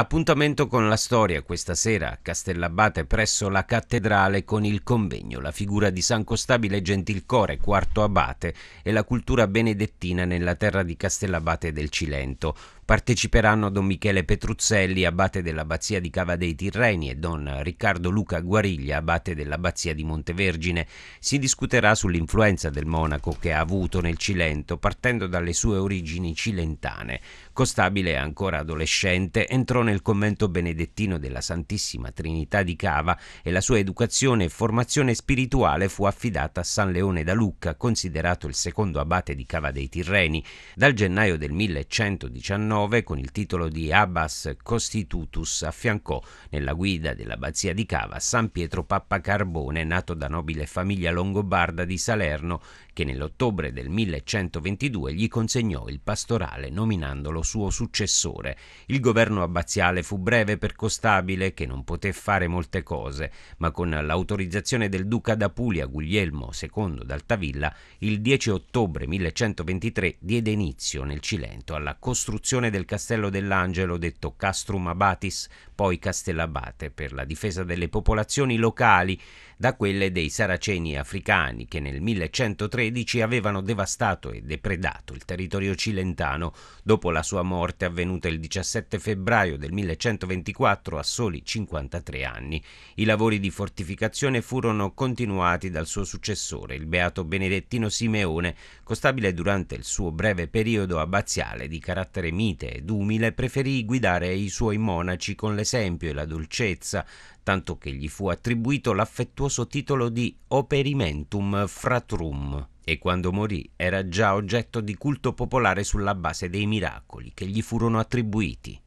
Appuntamento con la storia questa sera a Castellabate presso la cattedrale con il convegno La figura di San Costabile Gentilcore, quarto abate, e la cultura benedettina nella terra di Castellabate del Cilento. Parteciperanno Don Michele Petruzzelli, abate dell'abbazia di Cava dei Tirreni, e Don Riccardo Luca Guariglia, abate dell'abbazia di Montevergine. Si discuterà sull'influenza del monaco che ha avuto nel Cilento, partendo dalle sue origini cilentane. Costabile, ancora adolescente, entrò nel nel convento benedettino della Santissima Trinità di Cava e la sua educazione e formazione spirituale fu affidata a San Leone da Lucca, considerato il secondo abate di Cava dei Tirreni. Dal gennaio del 1119, con il titolo di Abbas Costitutus, affiancò nella guida dell'abbazia di Cava San Pietro Pappa Carbone, nato da nobile famiglia longobarda di Salerno, che nell'ottobre del 1122 gli consegnò il pastorale nominandolo suo successore. Il governo abbaziale iniziale fu breve per Costabile, che non poté fare molte cose, ma con l'autorizzazione del duca d'Apulia Guglielmo II d'Altavilla, il 10 ottobre 1123 diede inizio nel Cilento alla costruzione del castello dell'Angelo detto Castrum Abatis, poi Castellabate, per la difesa delle popolazioni locali da quelle dei saraceni africani che nel 1113 avevano devastato e depredato il territorio cilentano dopo la sua morte avvenuta il 17 febbraio del 1124 a soli 53 anni. I lavori di fortificazione furono continuati dal suo successore, il beato Benedettino Simeone, costabile durante il suo breve periodo abbaziale di carattere mite ed umile, preferì guidare i suoi monaci con l'esempio e la dolcezza, tanto che gli fu attribuito l'affettuoso titolo di Operimentum Fratrum e quando morì era già oggetto di culto popolare sulla base dei miracoli che gli furono attribuiti.